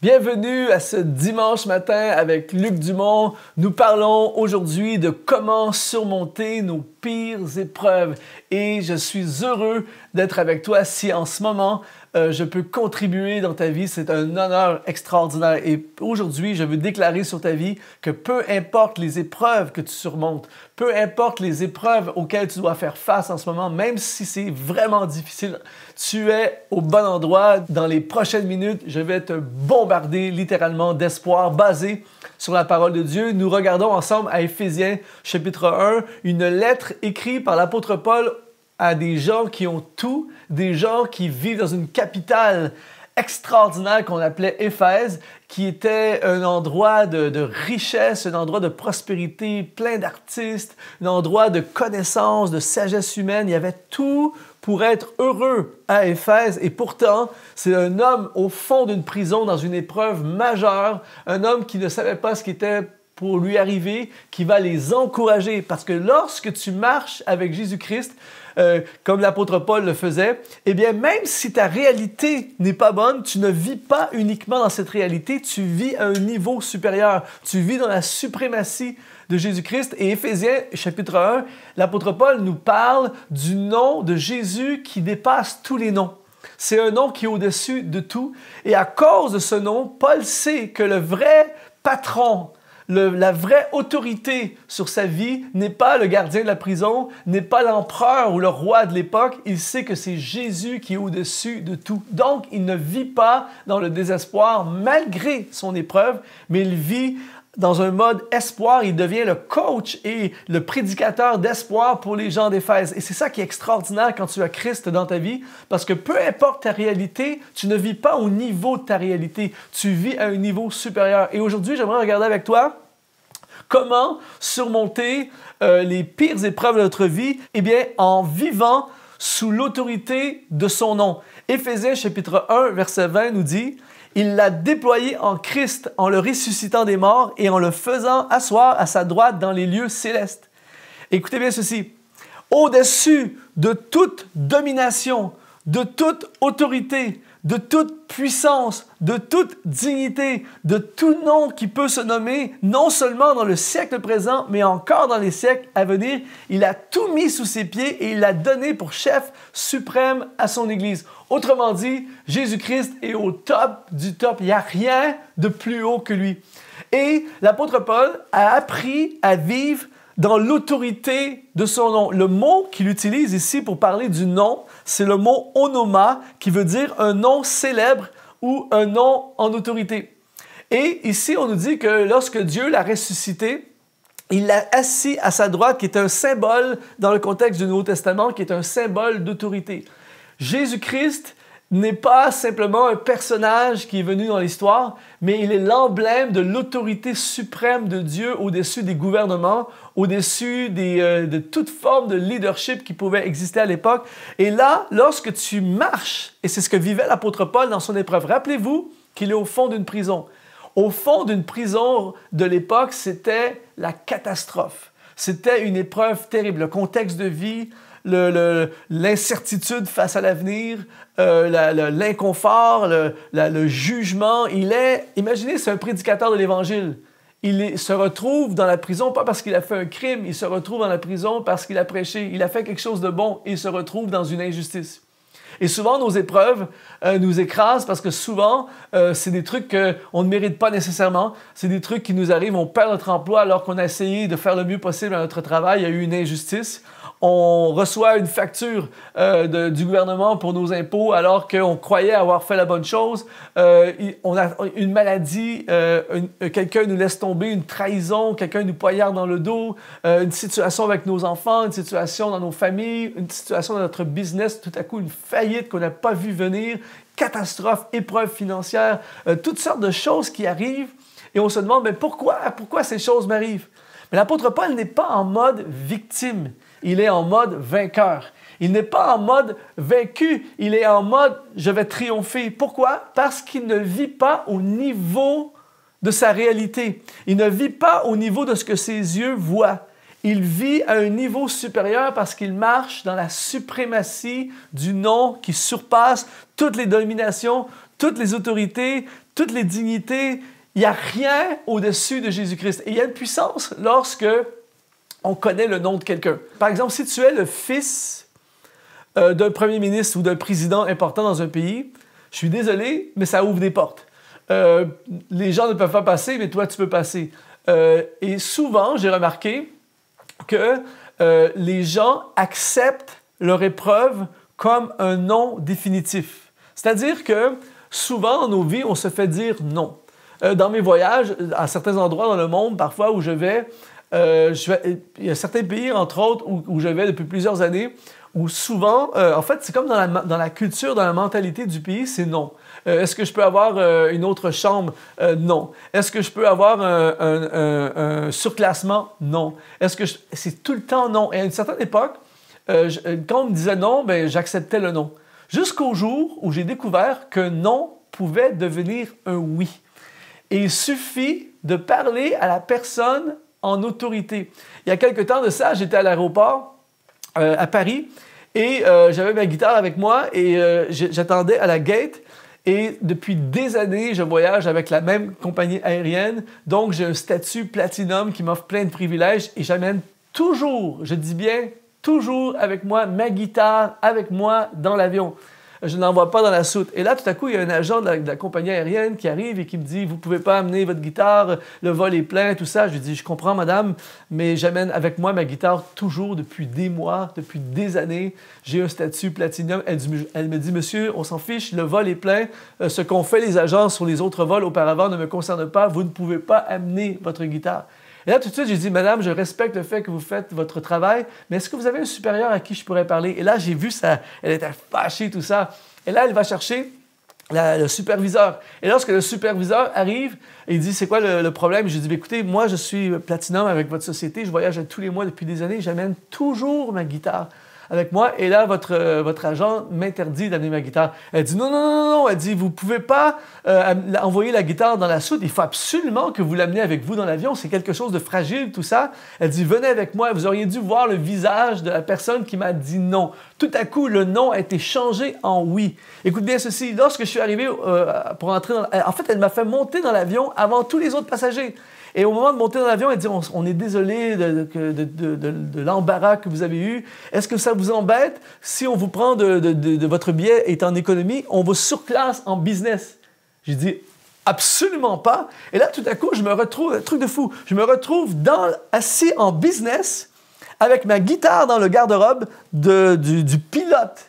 Bienvenue à ce dimanche matin avec Luc Dumont. Nous parlons aujourd'hui de comment surmonter nos pires épreuves et je suis heureux d'être avec toi si en ce moment euh, je peux contribuer dans ta vie. C'est un honneur extraordinaire. Et aujourd'hui, je veux déclarer sur ta vie que peu importe les épreuves que tu surmontes, peu importe les épreuves auxquelles tu dois faire face en ce moment, même si c'est vraiment difficile, tu es au bon endroit. Dans les prochaines minutes, je vais te bombarder littéralement d'espoir basé sur la parole de Dieu. Nous regardons ensemble à Éphésiens chapitre 1 une lettre écrite par l'apôtre Paul à des gens qui ont tout des gens qui vivent dans une capitale extraordinaire qu'on appelait Éphèse, qui était un endroit de, richesse, un endroit de prospérité, plein d'artistes, un endroit de connaissances, de sagesse humaine. Il y avait tout pour être heureux à Éphèse. Et pourtant, c'est un homme au fond d'une prison dans une épreuve majeure, un homme qui ne savait pas ce qui était pour lui arriver, qui va les encourager. Parce que lorsque tu marches avec Jésus-Christ, euh, comme l'apôtre Paul le faisait, eh bien, même si ta réalité n'est pas bonne, tu ne vis pas uniquement dans cette réalité, tu vis à un niveau supérieur. Tu vis dans la suprématie de Jésus-Christ. Et Éphésiens chapitre 1, l'apôtre Paul nous parle du nom de Jésus qui dépasse tous les noms. C'est un nom qui est au-dessus de tout. Et à cause de ce nom, Paul sait que le vrai patron la vraie autorité sur sa vie n'est pas le gardien de la prison, n'est pas l'empereur ou le roi de l'époque. Il sait que c'est Jésus qui est au-dessus de tout. Donc, il ne vit pas dans le désespoir malgré son épreuve, mais il vit dans un mode espoir. Il devient le coach et le prédicateur d'espoir pour les gens d'Éphèse. Et c'est ça qui est extraordinaire quand tu as Christ dans ta vie, parce que peu importe ta réalité, tu ne vis pas au niveau de ta réalité. Tu vis à un niveau supérieur. Et aujourd'hui, j'aimerais regarder avec toi comment surmonter euh, les pires épreuves de notre vie, eh bien, en vivant sous l'autorité de son nom. Éphésiens chapitre 1, verset 20 nous dit, il l'a déployé en Christ en le ressuscitant des morts et en le faisant asseoir à sa droite dans les lieux célestes. Écoutez bien ceci. Au-dessus de toute domination, de toute autorité, de toute puissance, de toute dignité, de tout nom qui peut se nommer, non seulement dans le siècle présent, mais encore dans les siècles à venir. Il a tout mis sous ses pieds et il l'a donné pour chef suprême à son Église. Autrement dit, Jésus-Christ est au top du top. Il n'y a rien de plus haut que lui. Et l'apôtre Paul a appris à vivre dans l'autorité de son nom. Le mot qu'il utilise ici pour parler du nom, c'est le mot onoma qui veut dire un nom célèbre ou un nom en autorité. Et ici, on nous dit que lorsque Dieu l'a ressuscité, il l'a assis à sa droite, qui est un symbole dans le contexte du Nouveau Testament, qui est un symbole d'autorité. Jésus-Christ n'est pas simplement un personnage qui est venu dans l'histoire, mais il est l'emblème de l'autorité suprême de Dieu au-dessus des gouvernements, au-dessus euh, de toute forme de leadership qui pouvait exister à l'époque. Et là, lorsque tu marches, et c'est ce que vivait l'apôtre Paul dans son épreuve, rappelez-vous qu'il est au fond d'une prison. Au fond d'une prison de l'époque, c'était la catastrophe. C'était une épreuve terrible. Le contexte de vie, l'incertitude face à l'avenir, euh, l'inconfort, le, jugement. Il est, imaginez, c'est un prédicateur de l'Évangile. Il se retrouve dans la prison, pas parce qu'il a fait un crime, il se retrouve dans la prison parce qu'il a prêché, il a fait quelque chose de bon il se retrouve dans une injustice. Et souvent, nos épreuves euh, nous écrasent parce que souvent, euh, c'est des trucs qu'on ne mérite pas nécessairement. C'est des trucs qui nous arrivent. On perd notre emploi alors qu'on a essayé de faire le mieux possible à notre travail. Il y a eu une injustice on reçoit une facture euh, du gouvernement pour nos impôts alors qu'on croyait avoir fait la bonne chose, euh, on a une maladie, euh, quelqu'un nous laisse tomber, une trahison, quelqu'un nous poignarde dans le dos, une situation avec nos enfants, une situation dans nos familles, une situation dans notre business, tout à coup une faillite qu'on n'a pas vu venir, catastrophe, épreuve financière, toutes sortes de choses qui arrivent et on se demande mais pourquoi, pourquoi ces choses m'arrivent mais l'apôtre Paul n'est pas en mode victime, il est en mode vainqueur. Il n'est pas en mode vaincu, il est en mode je vais triompher. Pourquoi? Parce qu'il ne vit pas au niveau de sa réalité. Il ne vit pas au niveau de ce que ses yeux voient. Il vit à un niveau supérieur parce qu'il marche dans la suprématie du nom qui surpasse toutes les dominations, toutes les autorités, toutes les dignités il n'y a rien au-dessus de Jésus-Christ. Et il y a une puissance lorsque on connaît le nom de quelqu'un. Par exemple, si tu es le fils euh, d'un premier ministre ou d'un président important dans un pays, je suis désolé, mais ça ouvre des portes. Euh, les gens ne peuvent pas passer, mais toi, tu peux passer. Euh, et souvent, j'ai remarqué que les gens acceptent leur épreuve comme un non définitif. C'est-à-dire que souvent, dans nos vies, on se fait dire non. Euh, dans mes voyages, à certains endroits dans le monde, parfois où je vais, euh, il y a certains pays, entre autres, où, je vais depuis plusieurs années, où souvent, euh, en fait, c'est comme dans la, culture, dans la mentalité du pays, c'est non. Est-ce que je peux avoir une autre chambre? non. Est-ce que je peux avoir un, surclassement? Non. Est-ce que c'est tout le temps non? Et à une certaine époque, quand on me disait non, ben, j'acceptais le non. Jusqu'au jour où j'ai découvert que non pouvait devenir un oui il suffit de parler à la personne en autorité. Il y a quelque temps de ça, j'étais à l'aéroport euh, à Paris et euh, j'avais ma guitare avec moi et euh, j'attendais à la gate. Et depuis des années, je voyage avec la même compagnie aérienne. Donc, j'ai un statut platinum qui m'offre plein de privilèges et j'amène toujours, je dis bien toujours avec moi, ma guitare avec moi dans l'avion je n'envoie pas dans la soute. Et là, tout à coup, il y a un agent de la, compagnie aérienne qui arrive et qui me dit, vous ne pouvez pas amener votre guitare, le vol est plein, tout ça. Je lui dis, je comprends, madame, mais j'amène avec moi ma guitare toujours depuis des mois, depuis des années. J'ai un statut platinum. Elle, me dit, monsieur, on s'en fiche, le vol est plein. Euh, ce qu'ont fait les agents sur les autres vols auparavant ne me concerne pas. Vous ne pouvez pas amener votre guitare. Et là, tout de suite, j'ai dit, Madame, je respecte le fait que vous faites votre travail, mais est-ce que vous avez un supérieur à qui je pourrais parler? Et là, j'ai vu ça. Elle était fâchée, tout ça. Et là, elle va chercher le superviseur. Et lorsque le superviseur arrive, il dit, c'est quoi le, le problème? J'ai dit, écoutez, moi, je suis platinum avec votre société, je voyage tous les mois depuis des années, j'amène toujours ma guitare avec moi et là, euh, votre, agent m'interdit d'amener ma guitare. Elle dit non, non, non, non, elle dit vous pouvez pas euh, envoyer la guitare dans la soute, il faut absolument que vous l'ameniez avec vous dans l'avion, c'est quelque chose de fragile, tout ça. Elle dit venez avec moi, vous auriez dû voir le visage de la personne qui m'a dit non. Tout à coup, le non a été changé en oui. Écoute bien ceci, lorsque je suis arrivé euh, pour entrer dans... En fait, elle m'a fait monter dans l'avion avant tous les autres passagers. Et au moment de monter dans l'avion, elle dit on, est désolé de, l'embarras que vous avez eu. Est-ce que ça vous embête si on vous prend de, votre billet est en économie, on vous surclasse en business J'ai dit absolument pas. Et là, tout à coup, je me retrouve, un truc de fou, je me retrouve dans, assis en business avec ma guitare dans le garde-robe du pilote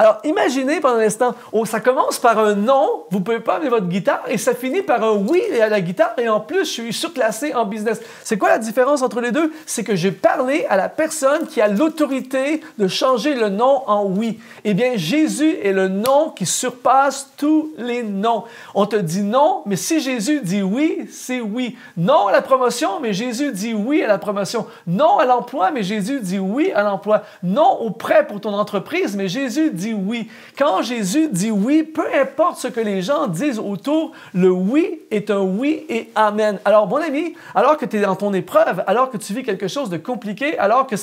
alors, imaginez pendant l'instant, instant, oh, ça commence par un non, vous ne pouvez pas amener votre guitare, et ça finit par un oui à la guitare, et en plus, je suis surclassé en business. C'est quoi la différence entre les deux? C'est que j'ai parlé à la personne qui a l'autorité de changer le nom en oui. Eh bien, Jésus est le nom qui surpasse tous les noms. On te dit non, mais si Jésus dit oui, c'est oui. Non à la promotion, mais Jésus dit oui à la promotion. Non à l'emploi, mais Jésus dit oui à l'emploi. Non au prêt pour ton entreprise, mais Jésus dit oui. Quand Jésus dit oui, peu importe ce que les gens disent autour, le oui est un oui et amen. Alors, mon ami, alors que tu es dans ton épreuve, alors que tu vis quelque chose de compliqué, alors que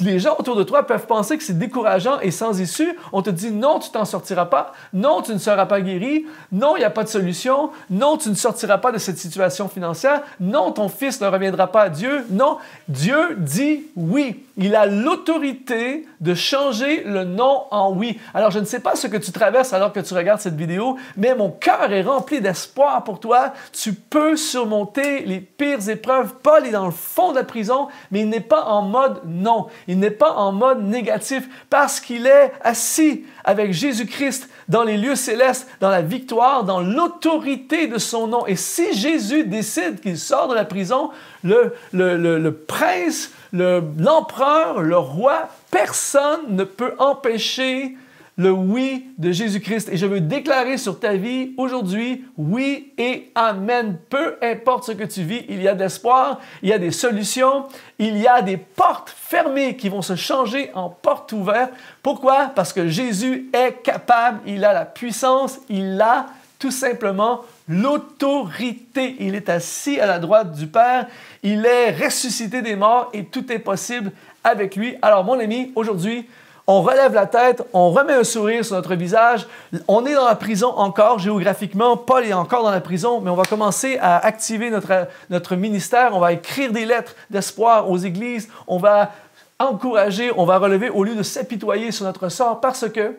les gens autour de toi peuvent penser que c'est décourageant et sans issue, on te dit non, tu t'en sortiras pas, non, tu ne seras pas guéri, non, il n'y a pas de solution, non, tu ne sortiras pas de cette situation financière, non, ton fils ne reviendra pas à Dieu, non, Dieu dit oui. Il a l'autorité de changer le non en oui. Alors, je ne sais pas ce que tu traverses alors que tu regardes cette vidéo, mais mon cœur est rempli d'espoir pour toi. Tu peux surmonter les pires épreuves. Paul est dans le fond de la prison, mais il n'est pas en mode non. Il n'est pas en mode négatif parce qu'il est assis avec Jésus-Christ dans les lieux célestes, dans la victoire, dans l'autorité de son nom. Et si Jésus décide qu'il sort de la prison, le, le, prince, l'empereur, le roi, personne ne peut empêcher le oui de Jésus-Christ. Et je veux déclarer sur ta vie aujourd'hui, oui et amen. Peu importe ce que tu vis, il y a de l'espoir, il y a des solutions, il y a des portes fermées qui vont se changer en portes ouvertes. Pourquoi? Parce que Jésus est capable, il a la puissance, il a tout simplement l'autorité. Il est assis à la droite du Père, il est ressuscité des morts et tout est possible avec lui. Alors mon ami, aujourd'hui, on relève la tête, on remet un sourire sur notre visage. On est dans la prison encore géographiquement. Paul est encore dans la prison, mais on va commencer à activer notre, ministère. On va écrire des lettres d'espoir aux églises. On va encourager, on va relever au lieu de s'apitoyer sur notre sort parce que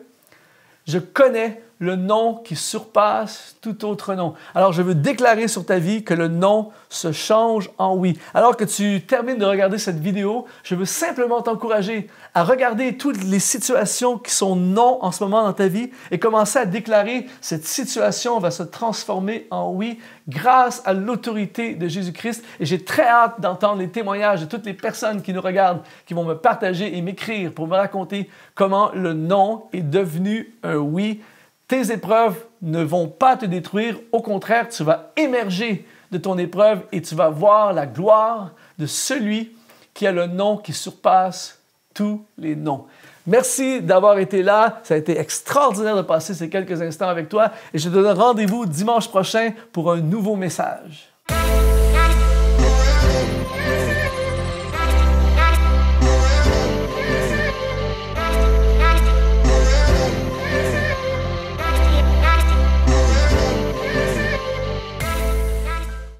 je connais le nom qui surpasse tout autre nom. Alors, je veux déclarer sur ta vie que le nom se change en oui. Alors que tu termines de regarder cette vidéo, je veux simplement t'encourager à regarder toutes les situations qui sont non en ce moment dans ta vie et commencer à déclarer cette situation va se transformer en oui grâce à l'autorité de Jésus-Christ. Et j'ai très hâte d'entendre les témoignages de toutes les personnes qui nous regardent, qui vont me partager et m'écrire pour me raconter comment le non est devenu un oui tes épreuves ne vont pas te détruire, au contraire, tu vas émerger de ton épreuve et tu vas voir la gloire de celui qui a le nom qui surpasse tous les noms. Merci d'avoir été là. Ça a été extraordinaire de passer ces quelques instants avec toi et je te donne rendez-vous dimanche prochain pour un nouveau message.